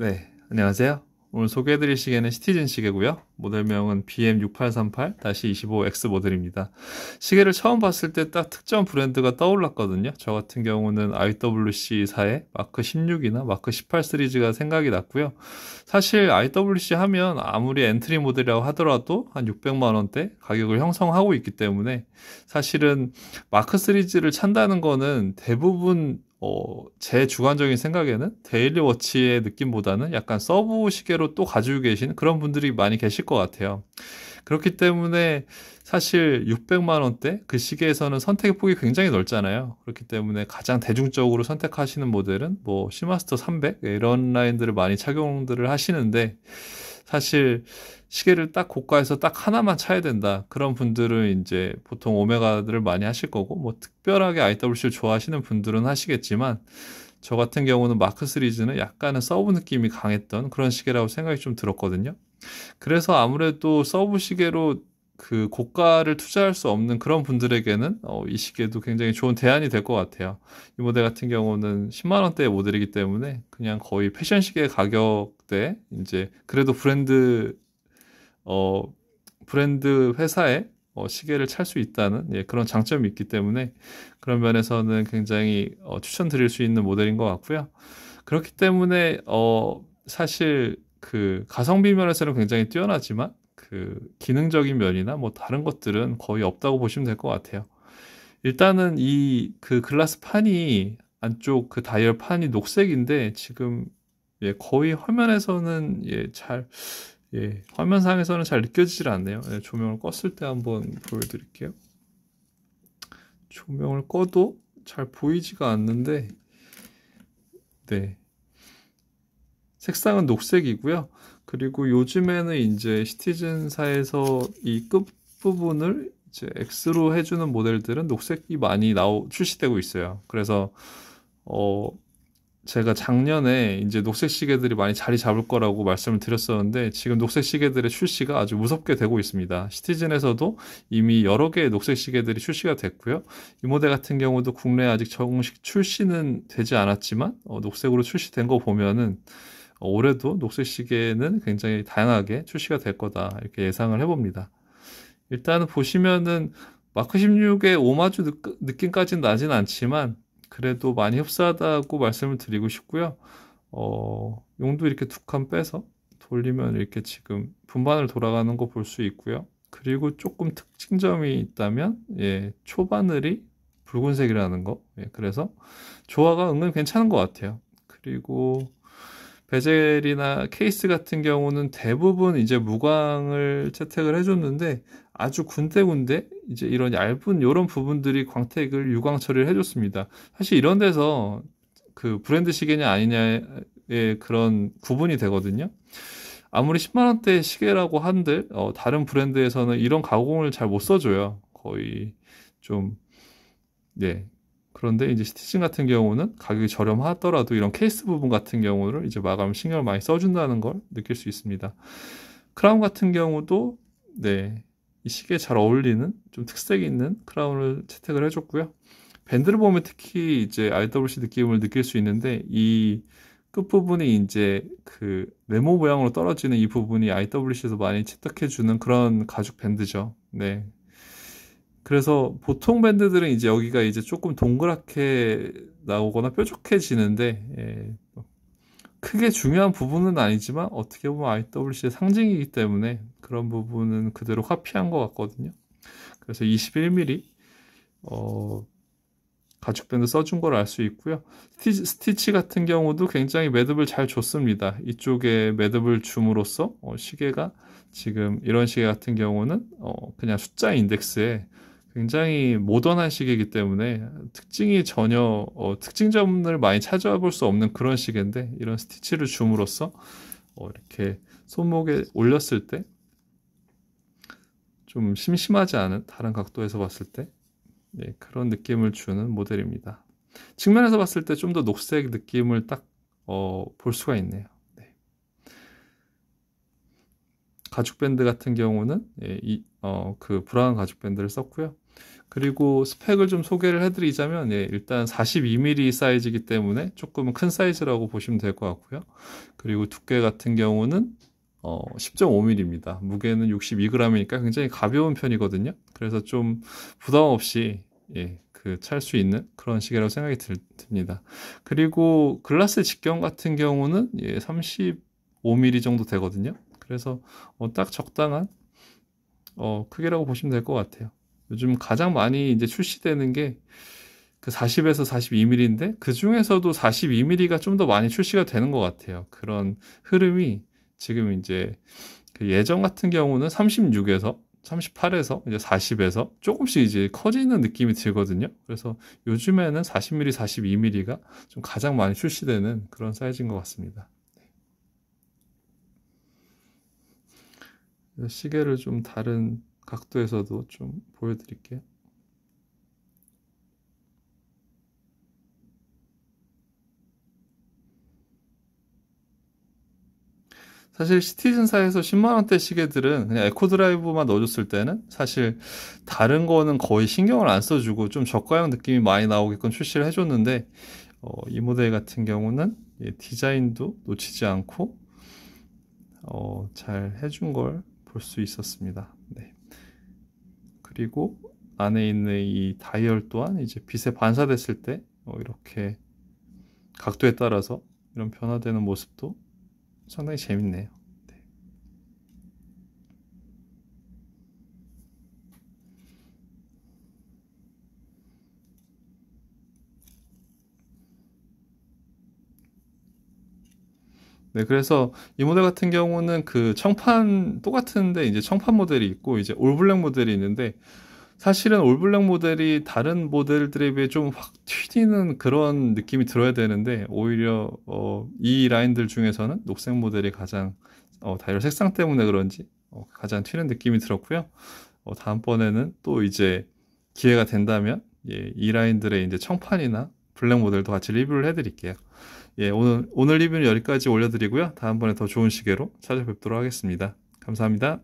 네, 안녕하세요. 오늘 소개해드릴 시계는 시티즌 시계고요. 모델명은 BM6838-25X 모델입니다. 시계를 처음 봤을 때 딱 특정 브랜드가 떠올랐거든요. 저 같은 경우는 IWC사의 마크 16이나 마크 18 시리즈가 생각이 났고요. 사실 IWC 하면 아무리 엔트리 모델이라고 하더라도 한 600만원대 가격을 형성하고 있기 때문에 사실은 마크 시리즈를 찬다는 거는 대부분 어, 제 주관적인 생각에는 데일리 워치의 느낌보다는 약간 서브 시계로 또 가지고 계신 그런 분들이 많이 계실 것 같아요. 그렇기 때문에 사실 600만 원대 그 시계에서는 선택의 폭이 굉장히 넓잖아요. 그렇기 때문에 가장 대중적으로 선택하시는 모델은 뭐 시마스터 300 이런 라인들을 많이 착용들을 하시는데 사실 시계를 딱 고가에서 딱 하나만 차야 된다. 그런 분들은 이제 보통 오메가들을 많이 하실 거고, 뭐 특별하게 IWC를 좋아하시는 분들은 하시겠지만, 저 같은 경우는 마크 시리즈는 약간은 서브 느낌이 강했던 그런 시계라고 생각이 좀 들었거든요. 그래서 아무래도 서브 시계로 그 고가를 투자할 수 없는 그런 분들에게는 어, 이 시계도 굉장히 좋은 대안이 될 것 같아요. 이 모델 같은 경우는 10만 원대의 모델이기 때문에 그냥 거의 패션 시계 가격대 이제 그래도 브랜드 어 브랜드 회사에 어, 시계를 찰 수 있다는 예, 그런 장점이 있기 때문에 그런 면에서는 굉장히 어, 추천드릴 수 있는 모델인 것 같고요. 그렇기 때문에 어, 사실 그 가성비 면에서는 굉장히 뛰어나지만 그 기능적인 면이나 뭐 다른 것들은 거의 없다고 보시면 될 것 같아요. 일단은 이 그 글라스 판이 안쪽 그 다이얼 판이 녹색인데 지금 예, 거의 화면에서는 예, 잘 예, 화면상에서는 잘 느껴지질 않네요. 예, 조명을 껐을 때 한번 보여드릴게요. 조명을 꺼도 잘 보이지가 않는데, 네. 색상은 녹색이고요. 그리고 요즘에는 이제 시티즌사에서 이 끝부분을 이제 X로 해주는 모델들은 녹색이 많이 나오, 출시되고 있어요. 그래서, 어, 제가 작년에 이제 녹색 시계들이 많이 자리 잡을 거라고 말씀을 드렸었는데 지금 녹색 시계들의 출시가 아주 무섭게 되고 있습니다. 시티즌에서도 이미 여러 개의 녹색 시계들이 출시가 됐고요. 이 모델 같은 경우도 국내에 아직 정식 출시는 되지 않았지만 어, 녹색으로 출시된 거 보면은 올해도 녹색 시계는 굉장히 다양하게 출시가 될 거다 이렇게 예상을 해봅니다. 일단 보시면은 마크 16의 오마주 느낌까지는 나진 않지만 그래도 많이 흡사하다고 말씀을 드리고 싶고요. 어, 용도 이렇게 두 칸 빼서 돌리면 이렇게 지금 분반을 돌아가는 거 볼 수 있고요. 그리고 조금 특징점이 있다면 예, 초바늘이 붉은색이라는 거. 예, 그래서 조화가 은근 괜찮은 것 같아요. 그리고 베젤이나 케이스 같은 경우는 대부분 이제 무광을 채택을 해줬는데 아주 군데군데 이제 이런 얇은 이런 부분들이 광택을 유광 처리를 해줬습니다. 사실 이런 데서 그 브랜드 시계냐 아니냐의 그런 구분이 되거든요. 아무리 10만 원대 시계라고 한들 어, 다른 브랜드에서는 이런 가공을 잘 못 써줘요. 거의 좀 네, 그런데 이제 스티칭 같은 경우는 가격이 저렴하더라도 이런 케이스 부분 같은 경우를 이제 마감 신경을 많이 써준다는 걸 느낄 수 있습니다. 크라운 같은 경우도 네, 이 시계에 잘 어울리는 좀 특색 있는 크라운을 채택을 해줬고요. 밴드를 보면 특히 이제 RWC 느낌을 느낄 수 있는데 이 끝부분이 이제 그 네모 모양으로 떨어지는 이 부분이 IWC에서 많이 채택해주는 그런 가죽 밴드죠. 네. 그래서 보통 밴드들은 이제 여기가 이제 조금 동그랗게 나오거나 뾰족해지는데 예, 뭐 크게 중요한 부분은 아니지만 어떻게 보면 IWC의 상징이기 때문에 그런 부분은 그대로 화피한것 같거든요. 그래서 21mm 어, 가죽 밴드 써준 걸 알 수 있고요. 스티치, 스티치, 같은 경우도 굉장히 매듭을 잘 줬습니다. 이쪽에 매듭을 줌으로써 어, 시계가 지금 이런 시계 같은 경우는 어, 그냥 숫자 인덱스에 굉장히 모던한 시계이기 때문에 특징이 전혀 어, 특징점을 많이 찾아볼 수 없는 그런 시계인데 이런 스티치를 줌으로써 어, 이렇게 손목에 올렸을 때 좀 심심하지 않은 다른 각도에서 봤을 때 예, 그런 느낌을 주는 모델입니다. 측면에서 봤을 때 좀 더 녹색 느낌을 딱 어, 볼 수가 있네요. 네. 가죽 밴드 같은 경우는 예, 이, 어, 그 브라운 가죽 밴드를 썼고요. 그리고 스펙을 좀 소개를 해드리자면 예, 일단 42mm 사이즈이기 때문에 조금큰 사이즈라고 보시면 될 것 같고요. 그리고 두께 같은 경우는 어, 10.5mm입니다. 무게는 62g이니까 굉장히 가벼운 편이거든요. 그래서 좀 부담 없이 예, 그찰 수 있는 그런 시계라고 생각이 들, 듭니다. 그리고 글라스 직경 같은 경우는 예, 35mm 정도 되거든요. 그래서 어, 딱 적당한 어, 크기라고 보시면 될 것 같아요. 요즘 가장 많이 이제 출시되는 게 그 40에서 42mm인데 그 중에서도 42mm가 좀 더 많이 출시가 되는 것 같아요. 그런 흐름이 지금 이제 그 예전 같은 경우는 36에서 38에서 이제 40에서 조금씩 이제 커지는 느낌이 들거든요. 그래서 요즘에는 40mm, 42mm가 좀 가장 많이 출시되는 그런 사이즈인 것 같습니다. 네. 시계를 좀 다른 각도에서도 좀 보여드릴게요. 사실 시티즌사에서 10만원대 시계들은 그냥 에코드라이브만 넣어줬을 때는 사실 다른 거는 거의 신경을 안 써주고 좀 저가형 느낌이 많이 나오게끔 출시를 해줬는데 어, 이 모델 같은 경우는 예, 디자인도 놓치지 않고 어, 잘 해준 걸 볼 수 있었습니다. 네. 덮이고 안에 있는 이 다이얼 또한 이제 빛에 반사됐을 때 어, 이렇게 각도에 따라서 이런 변화되는 모습도 상당히 재밌네요. 네, 그래서 이 모델 같은 경우는 그 청판 똑같은데 이제 청판 모델이 있고 이제 올블랙 모델이 있는데 사실은 올블랙 모델이 다른 모델들에 비해 좀 확 튀는 기 그런 느낌이 들어야 되는데 오히려 어, 이 라인들 중에서는 녹색 모델이 가장 어, 다이얼 색상 때문에 그런지 어, 가장 튀는 느낌이 들었고요. 어, 다음번에는 또 이제 기회가 된다면 예, 이 라인들의 이제 청판이나 블랙 모델도 같이 리뷰를 해드릴게요. 예, 오늘, 오늘 리뷰는 여기까지 올려드리고요. 다음번에 더 좋은 시계로 찾아뵙도록 하겠습니다. 감사합니다.